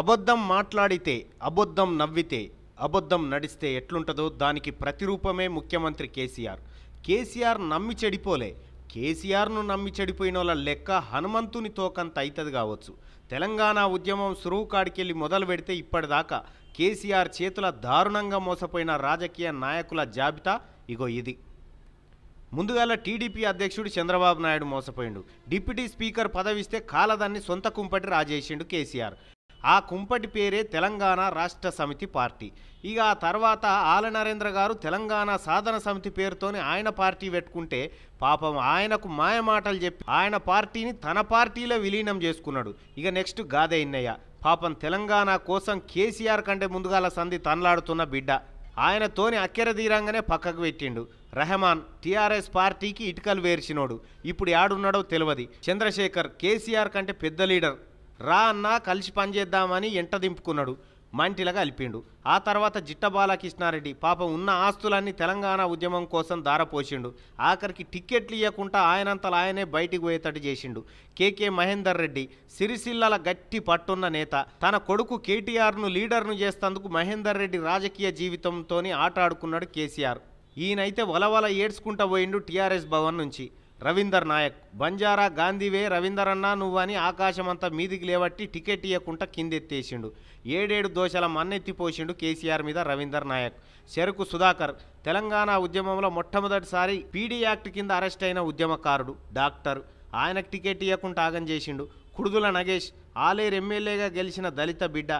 అబద్ధం మాట్లాడితే అబద్ధం నవ్వితే అబద్ధం నడిస్తే ఎట్లుంటుందో దానికి ప్రతిరూపమే ముఖ్యమంత్రి కేసీఆర్ కేసీఆర్ నమ్మి చెడిపోలే కేసీఆర్ను నమ్మి చెడిపోయిన వాళ్ళ లెక్క హనుమంతుని తోకంత అవుతుంది కావచ్చు తెలంగాణ ఉద్యమం సురువు కాడికెళ్ళి మొదలు పెడితే ఇప్పటిదాకా కేసీఆర్ చేతుల దారుణంగా మోసపోయిన రాజకీయ నాయకుల జాబితా ఇగో ఇది ముందుగాల టీడీపీ అధ్యక్షుడు చంద్రబాబు నాయుడు మోసపోయిండు డిప్యూటీ స్పీకర్ పదవిస్తే కాలదాన్ని సొంత కుంపటి రాజేసిండు కేసీఆర్ ఆ కుంపటి పేరే తెలంగాణ రాష్ట్ర సమితి పార్టీ ఇక ఆ తర్వాత ఆల నరేంద్ర గారు తెలంగాణ సాధన సమితి పేరుతోనే ఆయన పార్టీ పెట్టుకుంటే పాపం ఆయనకు మాయమాటలు చెప్పి ఆయన పార్టీని తన పార్టీలో విలీనం చేసుకున్నాడు ఇక నెక్స్ట్ గాదే ఇన్నయ్య పాపం తెలంగాణ కోసం కేసీఆర్ కంటే ముందుగాల సంధి తనలాడుతున్న బిడ్డ ఆయనతోని అక్కెర తీరంగానే పక్కకు పెట్టిండు రెహమాన్ టీఆర్ఎస్ పార్టీకి ఇటుకలు వేర్చినోడు ఇప్పుడు యాడున్నాడో తెలియదు చంద్రశేఖర్ కేసీఆర్ కంటే పెద్ద లీడర్ రా అన్నా కలిసి పనిచేద్దామని ఎంట దింపుకున్నాడు మంటిలా కలిపిండు ఆ తర్వాత జిట్ట బాలకృష్ణారెడ్డి పాపం ఉన్న ఆస్తులన్నీ తెలంగాణ ఉద్యమం కోసం దారపోసిండు ఆఖరికి టిక్కెట్లు ఇవ్వకుండా ఆయనంతలా ఆయనే బయటికి పోయేటట్టు చేసిండు కేకే మహేందర్ రెడ్డి సిరిసిల్లల గట్టి పట్టున్న నేత తన కొడుకు కేటీఆర్ను లీడర్ను చేస్తందుకు మహేందర్ రెడ్డి రాజకీయ జీవితంతో ఆట ఆడుకున్నాడు కేసీఆర్ ఈయనైతే వలవల ఏడ్చుకుంటా పోయిండు టీఆర్ఎస్ భవన్ నుంచి రవీందర్ నాయక్ బంజారా గాంధీవే రవీందర్ అన్నా నువ్వని ఆకాశమంతా మీదికి లేవట్టి టికెట్ ఇవ్వకుండా కిందెత్తేసిండు ఏడేడు దోశల మన్నెత్తిపోసిండు కేసీఆర్ మీద రవీందర్ నాయక్ చెరుకు సుధాకర్ తెలంగాణ ఉద్యమంలో మొట్టమొదటిసారి పీడీ యాక్ట్ కింద అరెస్ట్ అయిన ఉద్యమకారుడు డాక్టర్ ఆయనకు టికెట్ ఇవ్వకుండా ఆగం చేసిండు కుడుదుల నగేష్ ఆలేరు ఎమ్మెల్యేగా గెలిచిన దళిత బిడ్డ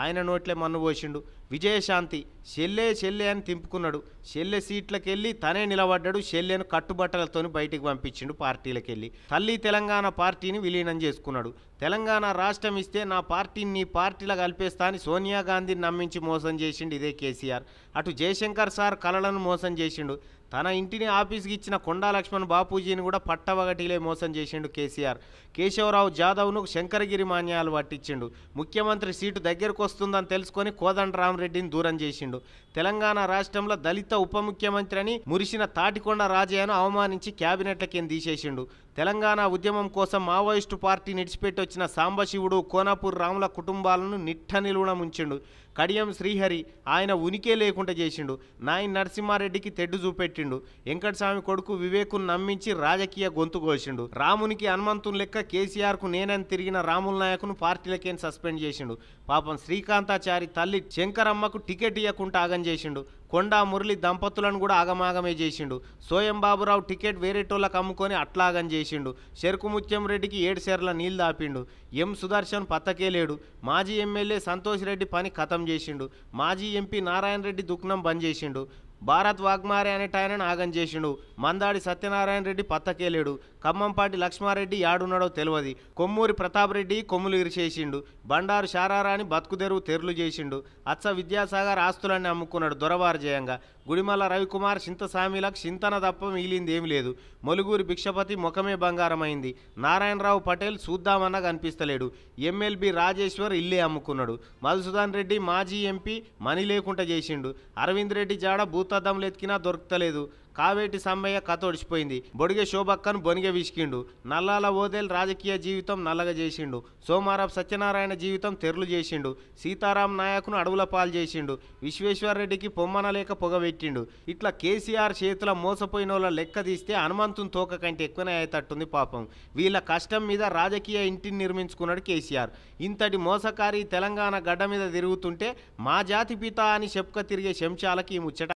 ఆయన నోట్లే మన్ను పోసిండు విజయశాంతి షెల్లే షెల్లే అని తింపుకున్నాడు షెల్లె సీట్లకెళ్ళి తనే నిలబడ్డాడు షెల్లెను కట్టుబట్టలతో బయటికి పంపించిండు పార్టీలకెళ్ళి తల్లి తెలంగాణ పార్టీని విలీనం చేసుకున్నాడు తెలంగాణ రాష్ట్రం ఇస్తే నా పార్టీని నీ పార్టీలో కలిపేస్తా అని సోనియా గాంధీని నమ్మించి మోసం చేసిండు ఇదే కేసీఆర్ అటు జయశంకర్ సార్ కలలను మోసం చేసిండు తన ఇంటిని ఆఫీస్కి ఇచ్చిన కొండా లక్ష్మణ్ బాపూజీని కూడా పట్టవగటిలే మోసం చేసిండు కేసీఆర్ కేశవరావు జాదవ్ను శంకరగిరి మాన్యాలు పట్టించిండు ముఖ్యమంత్రి సీటు దగ్గరకు వస్తుందని తెలుసుకొని కోదండరామరెడ్డిని దూరం చేసిండు తెలంగాణ రాష్ట్రంలో దళిత ఉప ముఖ్యమంత్రి అని మురిసిన తాటికొండ రాజయ్యను అవమానించి క్యాబినెట్ల కింద తీసేసిండు తెలంగాణ ఉద్యమం కోసం మావోయిస్టు పార్టీ నిడిచిపెట్టి వచ్చిన సాంబశివుడు కోనాపూర్ రాముల కుటుంబాలను నిట్ట నిలువున ఉంచిండు కడియం శ్రీహరి ఆయన ఉనికే లేకుండా చేసిండు నాయన్ నరసింహారెడ్డికి తెడ్డు చూపెట్టిండు వెంకటస్వామి కొడుకు వివేకును నమ్మించి రాజకీయ గొంతు కోసిండు రామునికి హనుమంతుని లెక్క కేసీఆర్కు నేనని తిరిగిన రాముల నాయకును పార్టీలకేం సస్పెండ్ చేసిండు పాపం శ్రీకాంతాచారి తల్లి శంకరమ్మకు టికెట్ ఇవ్వకుండా ఆగం చేసిండు కొండా మురళి దంపతులను కూడా ఆగమాగమే చేసిండు సోయం బాబురావు టికెట్ వేరేటోళ్ళకి అమ్ముకొని అట్లాగని చేసిండు ముత్యం రెడ్డికి ఏడు సేర్ల నీళ్ళు దాపిండు ఎం సుదర్శన్ పత్తకే లేడు మాజీ ఎమ్మెల్యే సంతోష్ రెడ్డి పని ఖతం చేసిండు మాజీ ఎంపీ నారాయణ రెడ్డి దుఃఖం బంద్ చేసిండు భారత్ వాగ్మారే అనే టైనని ఆగం చేసిండు మందాడి సత్యనారాయణ రెడ్డి పత్తకేలేడు ఖమ్మంపాటి లక్ష్మారెడ్డి యాడున్నాడో తెలియదు కొమ్మూరి ప్రతాప్ రెడ్డి కొమ్ములు ఇరిచేసిండు బండారు శారారాని బతుకుదెరువు తెరులు చేసిండు అచ్చ విద్యాసాగర్ ఆస్తులన్నీ అమ్ముకున్నాడు జయంగా గుడిమల్ల రవికుమార్ చింతసామిలకు చింతన తప్ప మిగిలింది ఏమి లేదు మొలుగూరి భిక్షపతి ముఖమే బంగారమైంది నారాయణరావు పటేల్ చూద్దామన్నా కనిపిస్తలేడు ఎమ్మెల్బి రాజేశ్వర్ ఇల్లే అమ్ముకున్నాడు మధుసూదన్ రెడ్డి మాజీ ఎంపీ మనీ లేకుండా చేసిండు అరవింద్ రెడ్డి జాడ బూత్ భూతద్దంలు ఎతికినా దొరకలేదు కావేటి సమ్మయ్య కథ ఒడిచిపోయింది బొడిగే శోభక్కను బొనిగే విసికిండు నల్లాల ఓదేల్ రాజకీయ జీవితం నల్లగా చేసిండు సోమారావు సత్యనారాయణ జీవితం తెరలు చేసిండు సీతారాం నాయకును అడవుల పాలు చేసిండు విశ్వేశ్వరరెడ్డికి పొమ్మనలేక పొగబెట్టిండు ఇట్లా కేసీఆర్ చేతుల మోసపోయిన వాళ్ళ లెక్క తీస్తే హనుమంతుని తోక కంటే ఎక్కువనే అయ్యేటట్టుంది పాపం వీళ్ళ కష్టం మీద రాజకీయ ఇంటిని నిర్మించుకున్నాడు కేసీఆర్ ఇంతటి మోసకారి తెలంగాణ గడ్డ మీద తిరుగుతుంటే మా జాతి పిత అని చెప్పుక తిరిగే శంశాలకి ఈ ముచ్చట